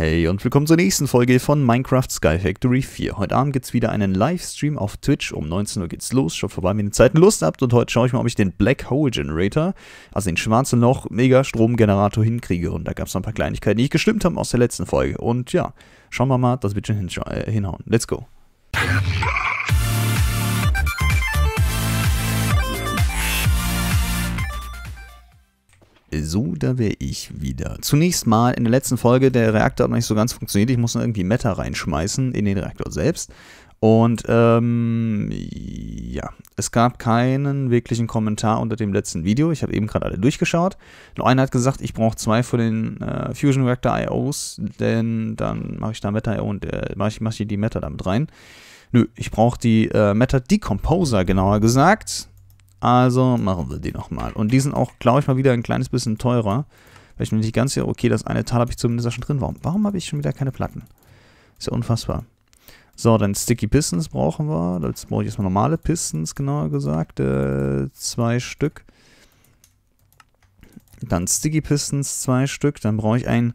Hey und willkommen zur nächsten Folge von Minecraft Sky Factory 4. Heute Abend gibt es wieder einen Livestream auf Twitch. Um 19 Uhr geht's los. Schaut vorbei, wenn ihr Zeiten Lust habt. Und heute schaue ich mal, ob ich den Black Hole Generator, also den schwarzen Loch Mega-Stromgenerator hinkriege. Und da gab es ein paar Kleinigkeiten, die nicht gestimmt haben aus der letzten Folge. Und ja, schauen wir mal, dass wir schon äh, hinhauen. Let's go. So, da wäre ich wieder. Zunächst mal, in der letzten Folge, der Reaktor hat noch nicht so ganz funktioniert. Ich muss noch irgendwie Meta reinschmeißen in den Reaktor selbst. Und ähm, ja, es gab keinen wirklichen Kommentar unter dem letzten Video. Ich habe eben gerade alle durchgeschaut. Nur einer hat gesagt, ich brauche zwei für den äh, Fusion Reactor IOs, denn dann mache ich da Meta IO und äh, mache ich, mach ich die Meta damit rein. Nö, ich brauche die äh, Meta Decomposer, genauer gesagt. Also machen wir die nochmal. Und die sind auch, glaube ich, mal wieder ein kleines bisschen teurer. Weil ich mir nicht ganz sicher, okay, das eine Tal habe ich zumindest schon drin. Warum, warum habe ich schon wieder keine Platten? Ist ja unfassbar. So, dann Sticky Pistons brauchen wir. Jetzt brauche ich erstmal normale Pistons, genauer gesagt. Äh, zwei Stück. Dann Sticky Pistons, zwei Stück. Dann brauche ich ein.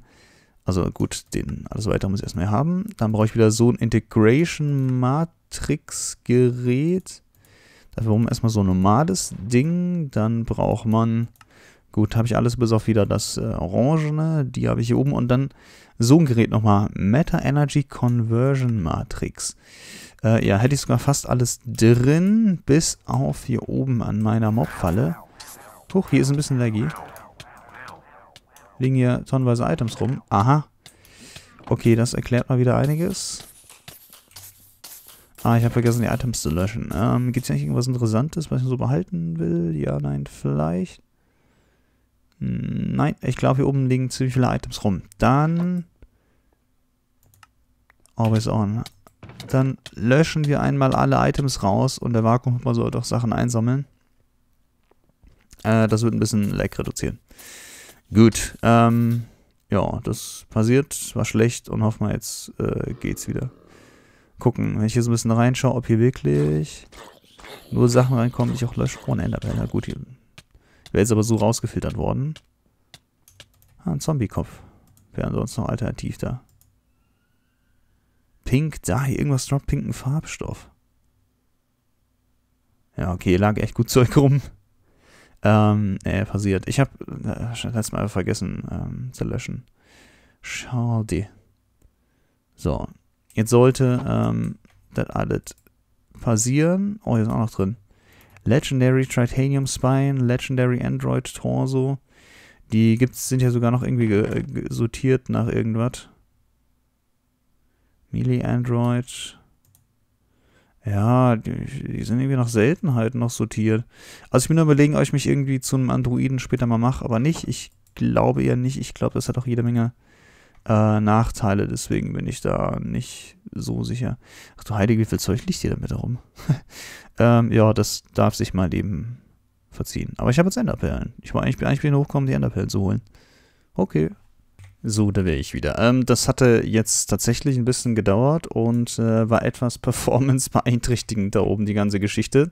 Also gut, den alles weiter muss ich erstmal haben. Dann brauche ich wieder so ein Integration Matrix Gerät. Dafür brauchen erstmal so ein normales Ding. Dann braucht man... Gut, habe ich alles bis auf wieder das äh, Orangene. Die habe ich hier oben. Und dann so ein Gerät nochmal. Meta Energy Conversion Matrix. Äh, ja, hätte ich sogar fast alles drin. Bis auf hier oben an meiner Mobfalle. Huch, hier ist ein bisschen laggy. Liegen hier tonnenweise Items rum. Aha. Okay, das erklärt mal wieder einiges. Ah, ich habe vergessen, die Items zu löschen. Ähm, Gibt es eigentlich irgendwas Interessantes, was ich so behalten will? Ja, nein, vielleicht. Nein, ich glaube, hier oben liegen ziemlich viele Items rum. Dann... Oh, Always on. Dann löschen wir einmal alle Items raus und der Vakuum mal so doch Sachen einsammeln. Äh, das wird ein bisschen Lag reduzieren. Gut, ähm, ja, das passiert, war schlecht und hoffen wir jetzt äh, geht's wieder gucken. Wenn ich hier so ein bisschen reinschaue, ob hier wirklich nur Sachen reinkommen, die ich auch lösche. Oh, ein Enderman. Na gut, hier wäre jetzt aber so rausgefiltert worden. Ah, ein Zombie-Kopf. Wäre ansonsten noch alternativ da. Pink, da, hier irgendwas droppt pinken Farbstoff. Ja, okay, hier lag echt gut Zeug rum. Ähm, äh, passiert. Ich habe äh, letztes Mal vergessen ähm, zu löschen. Schade. So, Jetzt sollte ähm, das alles passieren. Oh, hier ist auch noch drin. Legendary Tritanium Spine, Legendary Android Torso. Die gibt's, sind ja sogar noch irgendwie sortiert nach irgendwas. Melee Android. Ja, die, die, sind irgendwie nach Seltenheiten noch sortiert. Also ich bin überlegen, ob ich mich irgendwie zu einem Androiden später mal mache, aber nicht. Ich glaube eher nicht. Ich glaube, das hat auch jede Menge äh, Nachteile, deswegen bin ich da nicht so sicher. Ach du Heilige, wie viel Zeug liegt hier damit herum? ähm, ja, das darf sich mal eben verziehen. Aber ich habe jetzt Enderperlen. Ich war eigentlich, eigentlich wieder hochkommen, die Enderperlen zu holen. Okay. So, da wäre ich wieder. Ähm, das hatte jetzt tatsächlich ein bisschen gedauert und äh, war etwas performance-beeinträchtigend da oben, die ganze Geschichte.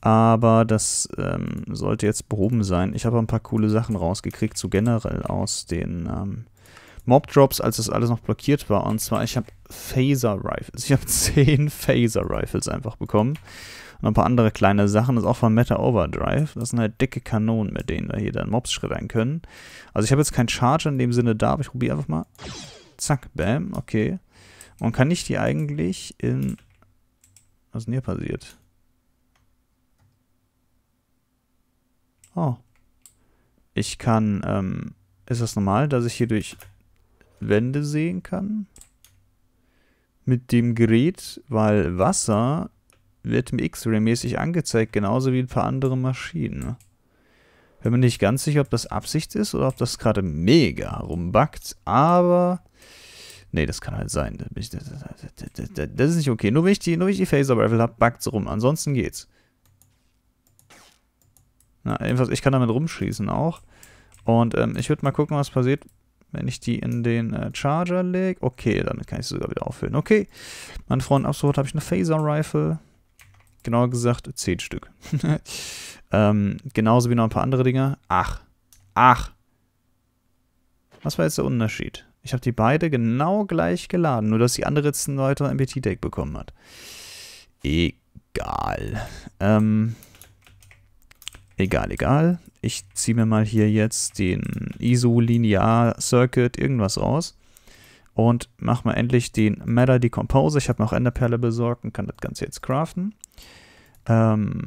Aber das ähm, sollte jetzt behoben sein. Ich habe ein paar coole Sachen rausgekriegt, so generell aus den ähm, Mob Drops, als das alles noch blockiert war. Und zwar, ich habe Phaser Rifles. Ich habe 10 Phaser Rifles einfach bekommen. Und ein paar andere kleine Sachen. Das ist auch von Meta Overdrive. Das sind halt dicke Kanonen, mit denen wir hier dann Mobs schreddern können. Also ich habe jetzt keinen Charger in dem Sinne da, aber ich probiere einfach mal. Zack, bam, okay. Und kann ich die eigentlich in... Was ist denn hier passiert? Oh. Ich kann, ähm, ist das normal, dass ich hier durch Wände sehen kann. Mit dem Gerät, weil Wasser wird im X-Ray mäßig angezeigt, genauso wie ein paar andere Maschinen. Bin mir nicht ganz sicher, ob das Absicht ist oder ob das gerade mega rumbackt, aber... Nee, das kann halt sein. Das ist nicht okay. Nur wenn ich die, die Phaser revel habe, backt es rum. Ansonsten geht's. Na, jedenfalls, ich kann damit rumschießen auch. Und ähm, ich würde mal gucken, was passiert, wenn ich die in den äh, Charger lege. Okay, damit kann ich sie sogar wieder auffüllen. Okay. Mein Freund, absolut habe ich eine Phaser-Rifle. Genauer gesagt, 10 Stück. ähm, genauso wie noch ein paar andere Dinger. Ach. Ach. Was war jetzt der Unterschied? Ich habe die beide genau gleich geladen, nur dass die andere jetzt ein weiterer MPT-Deck bekommen hat. Egal. Ähm, egal, egal ich ziehe mir mal hier jetzt den ISO-Linear-Circuit irgendwas raus und mache mal endlich den Matter Decompose. Ich habe mir auch Enderperle besorgt und kann das Ganze jetzt craften. Ähm,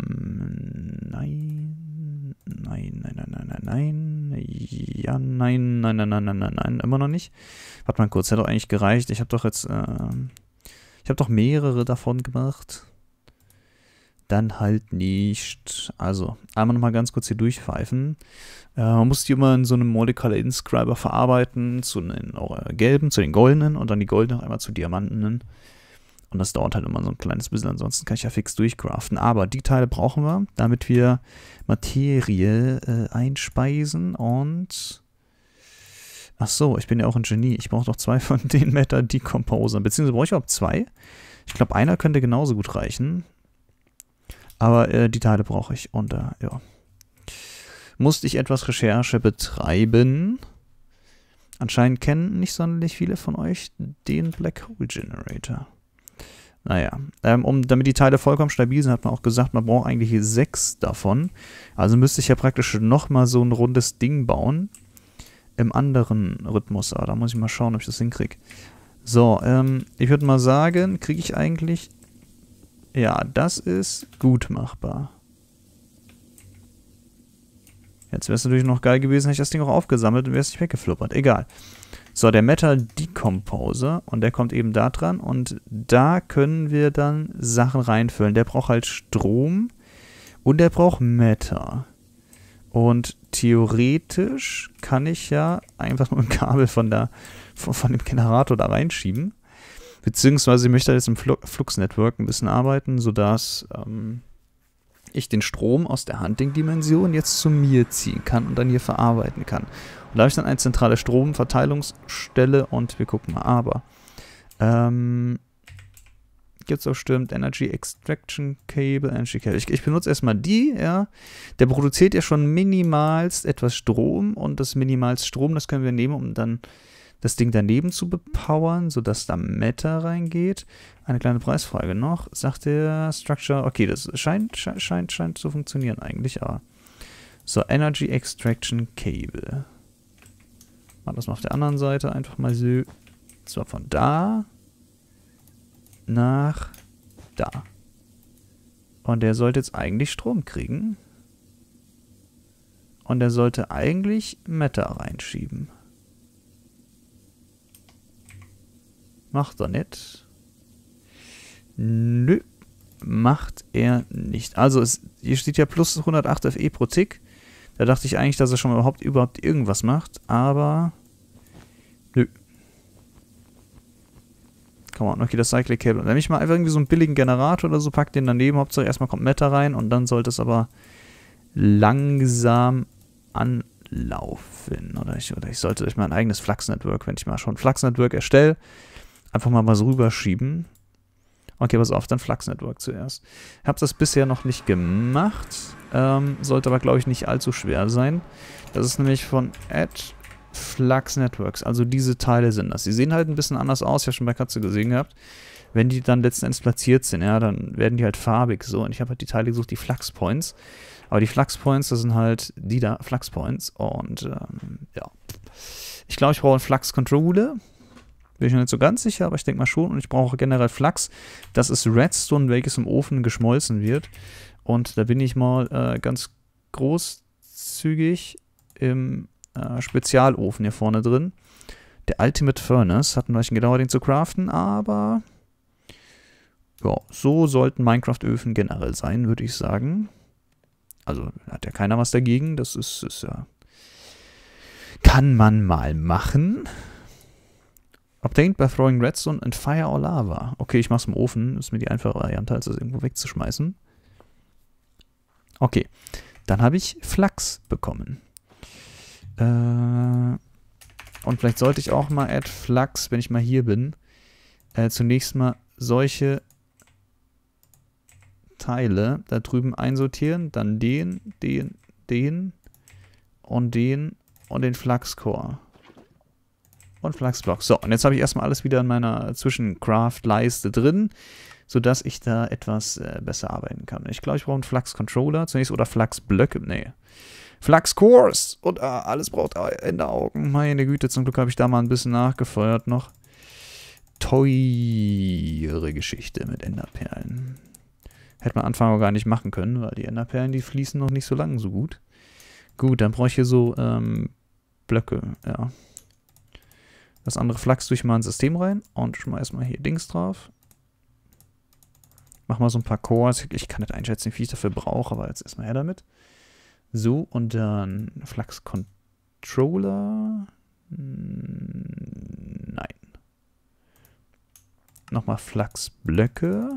nein, nein, nein, nein, nein, nein, nein, ja, nein, nein, nein, nein, nein, nein, nein, immer noch nicht. Warte mal kurz, hätte doch eigentlich gereicht. Ich habe doch jetzt, äh, ich habe doch mehrere davon gemacht dann halt nicht. Also, einmal nochmal ganz kurz hier durchpfeifen. Äh, man muss die immer in so einem Molecular Inscriber verarbeiten, zu den äh, gelben, zu den goldenen und dann die goldenen noch einmal zu diamantenen. Und das dauert halt immer so ein kleines bisschen, ansonsten kann ich ja fix durchcraften. Aber die Teile brauchen wir, damit wir Materie äh, einspeisen und... Ach so, ich bin ja auch ein Genie. Ich brauche doch zwei von den Meta-Decomposern. Beziehungsweise brauche ich überhaupt zwei? Ich glaube, einer könnte genauso gut reichen. Aber äh, die Teile brauche ich. Und äh, ja. Musste ich etwas Recherche betreiben. Anscheinend kennen nicht sonderlich viele von euch den Black Hole Generator. Naja, ähm, um, damit die Teile vollkommen stabil sind, hat man auch gesagt, man braucht eigentlich sechs davon. Also müsste ich ja praktisch nochmal so ein rundes Ding bauen. Im anderen Rhythmus. Aber ah, da muss ich mal schauen, ob ich das hinkriege. So, ähm, ich würde mal sagen, kriege ich eigentlich ja, das ist gut machbar. Jetzt wäre es natürlich noch geil gewesen, hätte ich das Ding auch aufgesammelt und wäre es nicht weggefluppert. Egal. So, der Metal Decomposer und der kommt eben da dran und da können wir dann Sachen reinfüllen. Der braucht halt Strom und der braucht Matter. Und theoretisch kann ich ja einfach nur ein Kabel von, der, von, von dem Generator da reinschieben Beziehungsweise ich möchte halt jetzt im Flux Network ein bisschen arbeiten, sodass ähm, ich den Strom aus der Hunting-Dimension jetzt zu mir ziehen kann und dann hier verarbeiten kann. Und da habe ich dann eine zentrale Stromverteilungsstelle und wir gucken mal. Aber ähm, gibt es auch stimmt, Energy Extraction Cable, Energy Cable. Ich, ich, benutze erstmal die, ja. Der produziert ja schon minimalst etwas Strom und das minimalst Strom, das können wir nehmen, um dann das Ding daneben zu bepowern, sodass da Meta reingeht. Eine kleine Preisfrage noch. Sagt der Structure, okay, das scheint, scheint, scheint zu funktionieren eigentlich, aber. So, Energy Extraction Cable. Machen das mal auf der anderen Seite einfach mal so. Zwar von da nach da. Und der sollte jetzt eigentlich Strom kriegen. Und er sollte eigentlich Meta reinschieben. Macht er nicht. Nö, macht er nicht. Also es, hier steht ja plus 108 FE pro Tick. Da dachte ich eigentlich, dass er schon überhaupt, überhaupt irgendwas macht, aber nö. Komm on, okay, das Cyclic Cable. Dann nehme ich mal einfach irgendwie so einen billigen Generator oder so, pack den daneben, Hauptsache erstmal kommt Meta rein und dann sollte es aber langsam anlaufen. Oder ich, oder ich sollte durch mein eigenes Flux-Network, wenn ich mal schon ein Flux-Network erstelle, einfach mal, was rüberschieben. Okay, pass auf, dann Flux Network zuerst. Hab das bisher noch nicht gemacht. Ähm, sollte aber, glaube ich, nicht allzu schwer sein. Das ist nämlich von Edge Flux Networks. Also diese Teile sind das. Die sehen halt ein bisschen anders aus, Ich habe schon bei Katze gesehen gehabt. Wenn die dann letzten Endes platziert sind, ja, dann werden die halt farbig so. Und ich habe halt die Teile gesucht, die Flux Points. Aber die Flux Points, das sind halt die da, Flux Points. Und ähm, ja. Ich glaube, ich brauche einen Flux Controller. Bin ich mir nicht so ganz sicher, aber ich denke mal schon. Und ich brauche generell Flachs. Das ist Redstone, welches im Ofen geschmolzen wird. Und da bin ich mal äh, ganz großzügig im äh, Spezialofen hier vorne drin. Der Ultimate Furnace hatten wir euch gedauert, den zu craften, aber ja, so sollten Minecraft-Öfen generell sein, würde ich sagen. Also hat ja keiner was dagegen, das ist, ist ja... Kann man mal machen. Obtained by throwing redstone and fire or lava. Okay, ich mach's im Ofen. Ist mir die einfache Variante, als es irgendwo wegzuschmeißen. Okay. Dann habe ich Flachs bekommen. Äh, und vielleicht sollte ich auch mal add Flachs, wenn ich mal hier bin, äh, zunächst mal solche Teile da drüben einsortieren, dann den, den, den und den und den Flachscore und Flaxblock. So, und jetzt habe ich erstmal alles wieder in meiner Zwischencraft-Leiste drin, sodass ich da etwas äh, besser arbeiten kann. Ich glaube, ich brauche einen Flachs-Controller zunächst oder Flachs-Blöcke. Nee. Flachs-Cores! Und ah, alles braucht Ende-Augen. Meine Güte, zum Glück habe ich da mal ein bisschen nachgefeuert noch. Teure Geschichte mit Enderperlen. Hätte man Anfang gar nicht machen können, weil die Enderperlen, die fließen noch nicht so lang so gut. Gut, dann brauche ich hier so ähm, Blöcke, ja. Das andere flachst durch mal ins System rein und schmeiß mal hier Dings drauf. Mach mal so ein paar Cores. Ich kann nicht einschätzen, wie viel ich dafür brauche, aber jetzt erstmal her damit. So, und dann Flux Controller. Nein. Nochmal Flux Blöcke.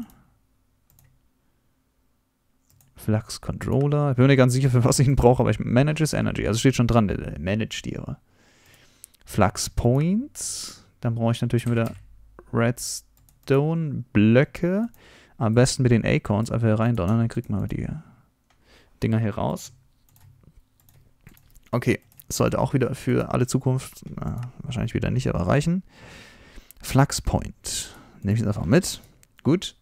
Flux Controller. Ich bin mir nicht ganz sicher, für was ich ihn brauche, aber ich manage his Energy. Also steht schon dran, manage die aber. Flux Points. Dann brauche ich natürlich wieder Redstone Blöcke. Am besten mit den Acorns einfach hier reindonnern, dann kriegt man die Dinger hier raus. Okay, sollte auch wieder für alle Zukunft, na, wahrscheinlich wieder nicht, aber reichen. Flux Point. Nehme ich jetzt einfach mit. Gut.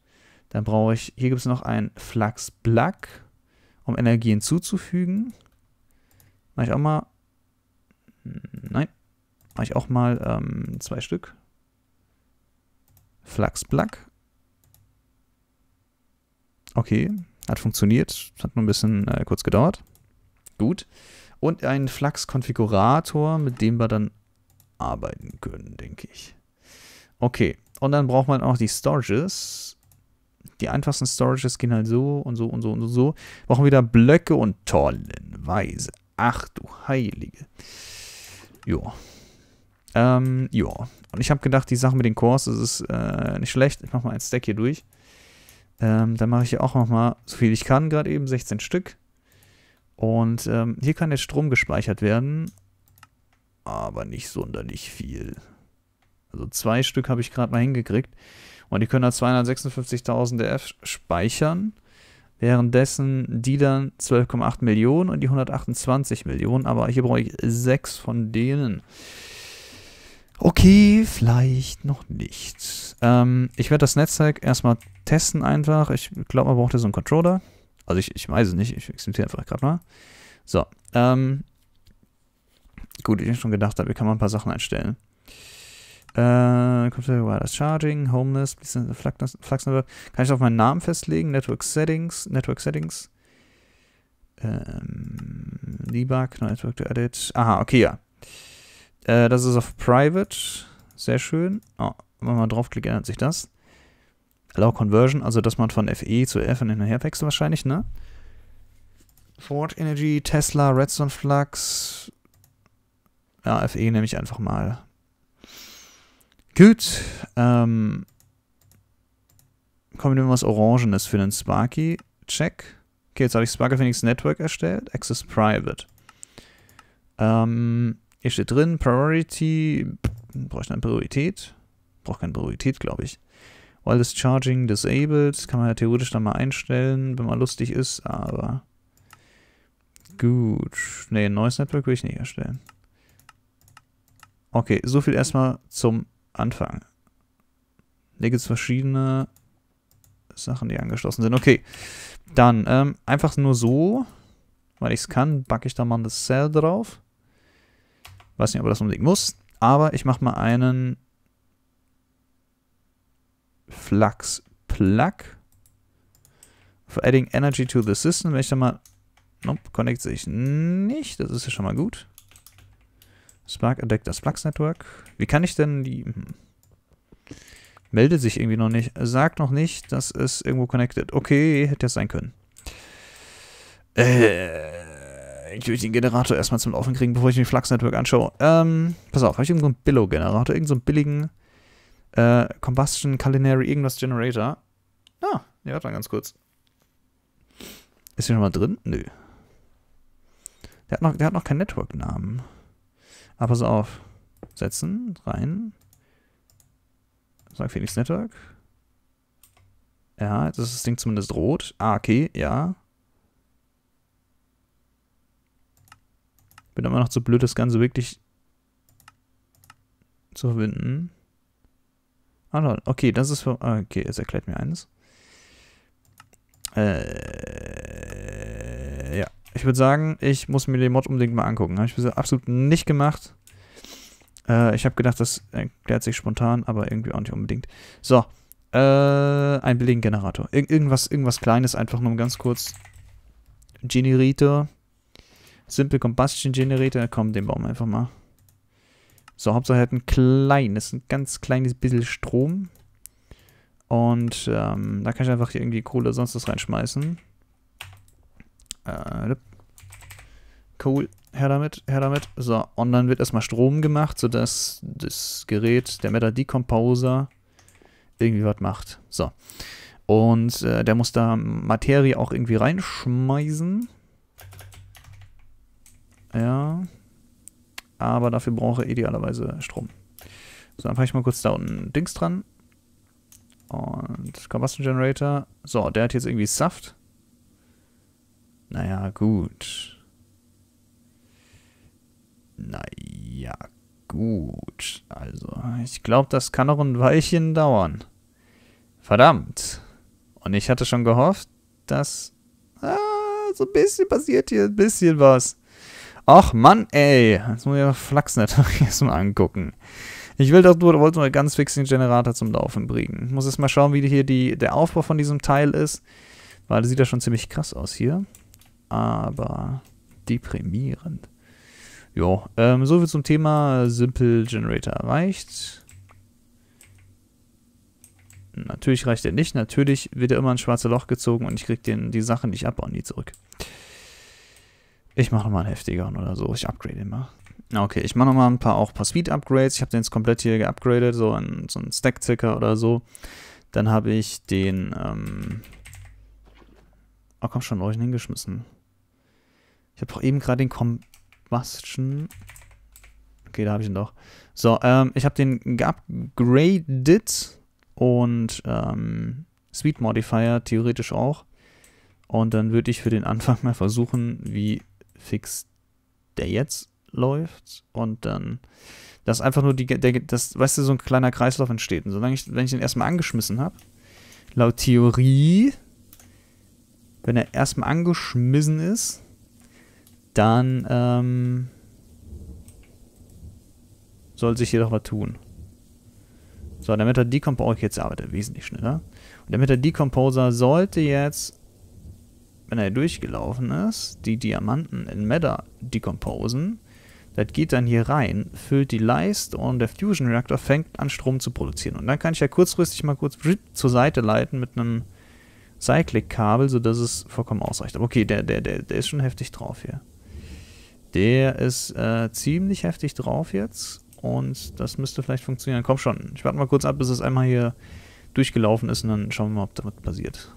Dann brauche ich, hier gibt es noch ein Flux Plug, um Energie hinzuzufügen. Mache ich auch mal. Nein. Mache ich auch mal ähm, zwei Stück. Flux Black. Okay, hat funktioniert. Hat nur ein bisschen äh, kurz gedauert. Gut. Und einen Flux-Konfigurator, mit dem wir dann arbeiten können, denke ich. Okay, und dann braucht man auch die Storages. Die einfachsten Storages gehen halt so und so und so und so. Brauchen wieder Blöcke und tollenweise. Ach du Heilige. Jo, ähm, ja. Und ich habe gedacht, die Sache mit den Cores, das ist äh, nicht schlecht. Ich mache mal ein Stack hier durch. Ähm, dann mache ich hier auch nochmal, so viel ich kann, gerade eben 16 Stück. Und ähm, hier kann jetzt Strom gespeichert werden, aber nicht sonderlich viel. Also zwei Stück habe ich gerade mal hingekriegt. Und die können da 256.000 DF speichern, währenddessen die dann 12,8 Millionen und die 128 Millionen, aber hier brauche ich sechs von denen. Okay, vielleicht noch nicht. Ähm, ich werde das Netzwerk erstmal testen einfach. Ich glaube, man braucht ja so einen Controller. Also ich, ich weiß es nicht, ich experimentiere einfach gerade mal. So, ähm, gut, ich habe schon gedacht, wir kann man ein paar Sachen einstellen. Äh, Computer Wireless Charging, Homeless, Flux Network. Kann ich auf meinen Namen festlegen? Network Settings, Network Settings. Ähm, Debug, Network to Edit. Aha, okay, ja. Äh, das ist auf Private. Sehr schön. Oh, wenn man mal draufklickt, ändert sich das. Allow Conversion, also dass man von FE zu FN hinterher wechselt wahrscheinlich, ne? Ford Energy, Tesla, Redstone Flux. Ja, FE nehme ich einfach mal. Gut. Ähm, kommen wir was Orangenes für den Sparky. Check. Okay, jetzt habe ich Sparky Phoenix Network erstellt. Access Private. Ähm, hier steht drin, Priority, brauche ich eine Priorität? Brauche keine Priorität, glaube ich. Wireless Charging Disabled, kann man ja theoretisch dann mal einstellen, wenn man lustig ist, aber gut. Ne, ein neues Network will ich nicht erstellen. Okay, soviel erstmal zum Anfang. Hier gibt es verschiedene Sachen, die angeschlossen sind. Okay, dann ähm, einfach nur so, weil ich es kann, backe ich da mal das Cell drauf. Weiß nicht, ob das unbedingt muss. Aber ich mache mal einen Flux Plug for adding energy to the system. Wenn ich da mal... Nope, connect sich nicht. Das ist ja schon mal gut. Spark entdeckt das Flux Network. Wie kann ich denn die... Hm. Meldet sich irgendwie noch nicht. Sagt noch nicht, dass es irgendwo connected. Okay, hätte das sein können. Äh ich will den Generator erstmal zum Laufen kriegen, bevor ich mir Flux Network anschaue. Ähm, pass auf, habe ich irgendeinen so Billow-Generator, irgendeinen so billigen äh, Combustion Culinary irgendwas Generator? Ah, ja, warte mal ganz kurz. Ist hier nochmal drin? Nö. Der hat noch, der hat noch keinen Network-Namen. Aber ah, pass auf. Setzen, rein. Sag Phoenix Network. Ja, jetzt ist das Ding zumindest rot. Ah, okay, ja. Bin immer noch zu blöd, das Ganze wirklich zu verbinden. Ah, lol. Okay, das ist für... Ah, okay, es erklärt mir eines. Äh, ja. Ich würde sagen, ich muss mir den Mod unbedingt mal angucken. Habe ich bisher absolut nicht gemacht. Äh, ich habe gedacht, das erklärt sich spontan, aber irgendwie auch nicht unbedingt. So. Äh, ein Belegengenerator. Ir irgendwas, irgendwas Kleines, einfach nur ganz kurz. Generator. Simple Combustion Generator. Komm, den bauen wir einfach mal. So, Hauptsache halt ein kleines, ein ganz kleines bisschen Strom. Und ähm, da kann ich einfach hier irgendwie Kohle sonst was reinschmeißen. Äh, cool, her damit, her damit. So, und dann wird erstmal Strom gemacht, sodass das Gerät, der Meta Decomposer, irgendwie was macht. So. Und äh, der muss da Materie auch irgendwie reinschmeißen. Ja. Aber dafür brauche ich idealerweise Strom. So, dann packe ich mal kurz da unten Dings dran. Und Combustion Generator. So, der hat jetzt irgendwie Saft. Naja, gut. Naja, gut. Also, ich glaube, das kann noch ein Weilchen dauern. Verdammt. Und ich hatte schon gehofft, dass... Ah, so ein bisschen passiert hier ein bisschen was. Ach Mann, ey. Jetzt muss ich ja Flachsnet erstmal angucken. Ich will doch nur, wollte nur ganz fix den Generator zum Laufen bringen. Ich muss jetzt mal schauen, wie hier die, der Aufbau von diesem Teil ist. Weil das sieht ja schon ziemlich krass aus hier. Aber deprimierend. Jo, ähm, so zum Thema Simple Generator erreicht. Natürlich reicht er nicht. Natürlich wird er immer ein schwarzes Loch gezogen und ich kriege die Sachen, die ich abbauen, nie zurück. Ich mache nochmal einen heftigeren oder so. Ich upgrade ihn mal. Okay, ich mache nochmal ein paar auch ein paar Speed-Upgrades. Ich habe den jetzt komplett hier geupgradet, so ein, so Stack-Ticker oder so. Dann habe ich den, ähm Oh, komm schon, wo hab ich ihn hingeschmissen? Ich habe doch eben gerade den Combustion... Okay, da habe ich ihn doch. So, ähm, ich habe den geupgradet und ähm, Speed Modifier theoretisch auch. Und dann würde ich für den Anfang mal versuchen, wie Fix, der jetzt läuft und dann dass einfach nur die der, das weißt du so ein kleiner Kreislauf entsteht und solange ich wenn ich den erstmal angeschmissen habe laut Theorie wenn er erstmal angeschmissen ist dann ähm, soll sich hier doch was tun so damit er Decomposer oh, ich jetzt arbeitet wesentlich schneller und damit der Decomposer sollte jetzt wenn er durchgelaufen ist, die Diamanten in Matter decomposen. Das geht dann hier rein, füllt die Leist und der Fusion Reactor fängt an Strom zu produzieren. Und dann kann ich ja kurzfristig mal kurz zur Seite leiten mit einem Cyclic-Kabel, sodass es vollkommen ausreicht. Aber okay, der, der, der, der ist schon heftig drauf hier. Der ist äh, ziemlich heftig drauf jetzt und das müsste vielleicht funktionieren. Komm schon, ich warte mal kurz ab, bis es einmal hier durchgelaufen ist und dann schauen wir mal, ob da was passiert.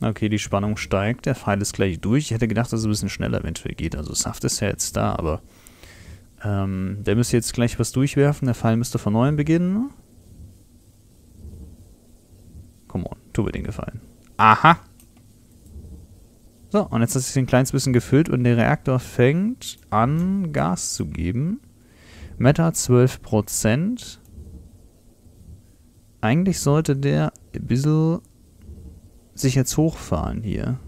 Okay, die Spannung steigt. Der Pfeil ist gleich durch. Ich hätte gedacht, dass es ein bisschen schneller eventuell geht. Also Saft ist ja jetzt da, aber... Ähm, der müsste jetzt gleich was durchwerfen. Der Pfeil müsste von neuem beginnen. Come on, tu mir den Gefallen. Aha! So, und jetzt hat sich ein kleines bisschen gefüllt und der Reaktor fängt an, Gas zu geben. Meta 12%. Eigentlich sollte der ein bisschen sich jetzt hochfahren hier.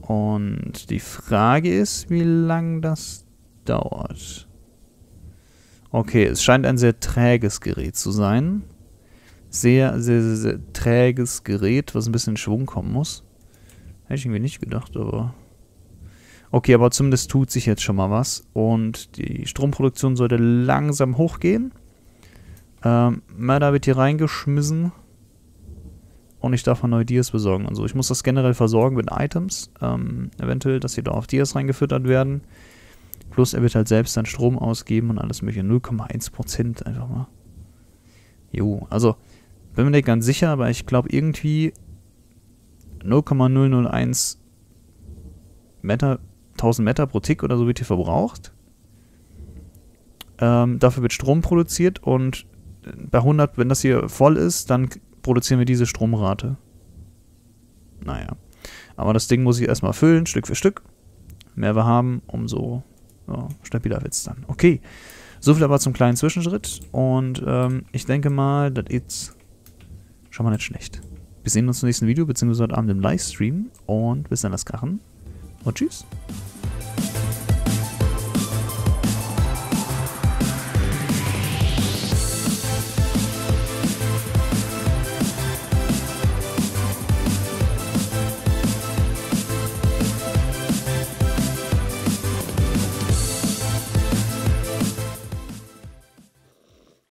Und die Frage ist, wie lang das dauert. Okay, es scheint ein sehr träges Gerät zu sein. Sehr, sehr, sehr, sehr träges Gerät, was ein bisschen in Schwung kommen muss. Hätte ich irgendwie nicht gedacht, aber... Okay, aber zumindest tut sich jetzt schon mal was. Und die Stromproduktion sollte langsam hochgehen. Ähm, Mörder wird hier reingeschmissen und ich darf mal neue Dias besorgen und so. Ich muss das generell versorgen mit Items, ähm, eventuell, dass sie da auf Dias reingefüttert werden. Plus er wird halt selbst dann Strom ausgeben und alles mögliche. 0,1% einfach mal. Jo, also bin mir nicht ganz sicher, aber ich glaube irgendwie 0,001 Meter, 1000 Meter pro Tick oder so wird hier verbraucht. Ähm, dafür wird Strom produziert und bei 100, wenn das hier voll ist, dann produzieren wir diese Stromrate. Naja. Aber das Ding muss ich erstmal füllen, Stück für Stück. Mehr wir haben, umso ja, stabiler wird es dann. Okay. Soviel aber zum kleinen Zwischenschritt. Und ähm, ich denke mal, das ist schon mal nicht schlecht. Wir sehen uns im nächsten Video, beziehungsweise heute Abend im Livestream. Und bis dann, das Krachen. Und tschüss.